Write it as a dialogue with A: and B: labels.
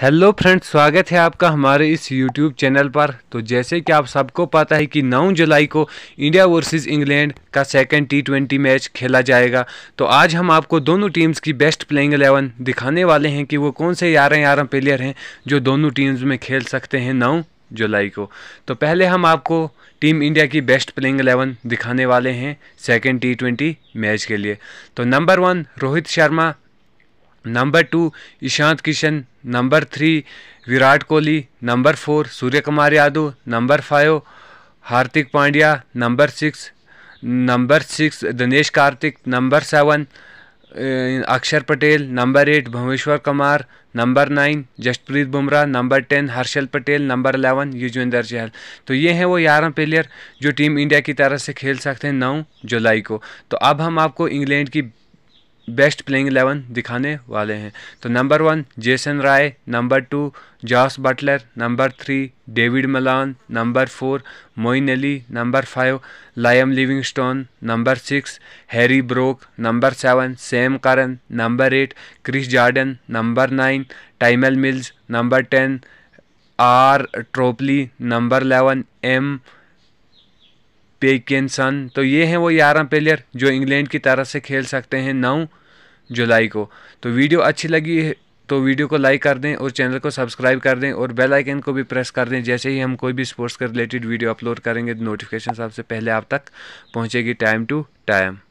A: hello friends स्वागत है आपका हमारे इस यूट्यूब चैनल पर तो जैसे कि आप सबको पता है कि 9 जुलाई को इंडिया वर्सेस इंग्लैंड का सेकंड टी ट्वेंटी मैच खेला जाएगा तो आज हम आपको दोनों टीम्स की बेस्ट प्लेइंग एलेवन दिखाने वाले हैं कि वो कौन से ग्यारह ग्यारह प्लेयर हैं जो दोनों टीम्स में खेल सकते हैं नौ जुलाई को तो पहले हम आपको टीम इंडिया की बेस्ट प्लेइंग एलेवन दिखाने वाले हैं सेकेंड टी ट्वेंटी मैच के लिए तो number one Rohit Sharma number two Ishant Kishan number three Virat Kohli number four Surya Kumar Yadav number five Hardik Pandya number six number six Dinesh Karthik number seven Akshar Patel number eight Bhuvneshwar Kumar number nine Jasprit Bumrah number ten Harshal Patel number eleven Yuzvendra Chahal तो ये हैं वो ग्यारह प्लेयर जो टीम इंडिया की तरफ से खेल सकते हैं नौ जुलाई को तो अब हम आपको इंग्लैंड की बेस्ट प्लेइंग एलेवन दिखाने वाले हैं तो number one Jason Roy number two Jos Buttler number three David Malan number four Moeen Ali number five Liam Livingstone number six Harry Brook number seven Sam Curran number eight Chris Jordan number nine Tymal Mills number ten R Topley number eleven M son तो ये हैं वो ग्यारह player जो England की तरफ से खेल सकते हैं नौ जुलाई को तो वीडियो अच्छी लगी है तो वीडियो को लाइक कर दें और चैनल को सब्सक्राइब कर दें और बेल आइकन को भी प्रेस कर दें जैसे ही हम कोई भी स्पोर्ट्स के रिलेटेड वीडियो अपलोड करेंगे तो नोटिफिकेशन सबसे पहले आप तक पहुंचेगी टाइम टू टाइम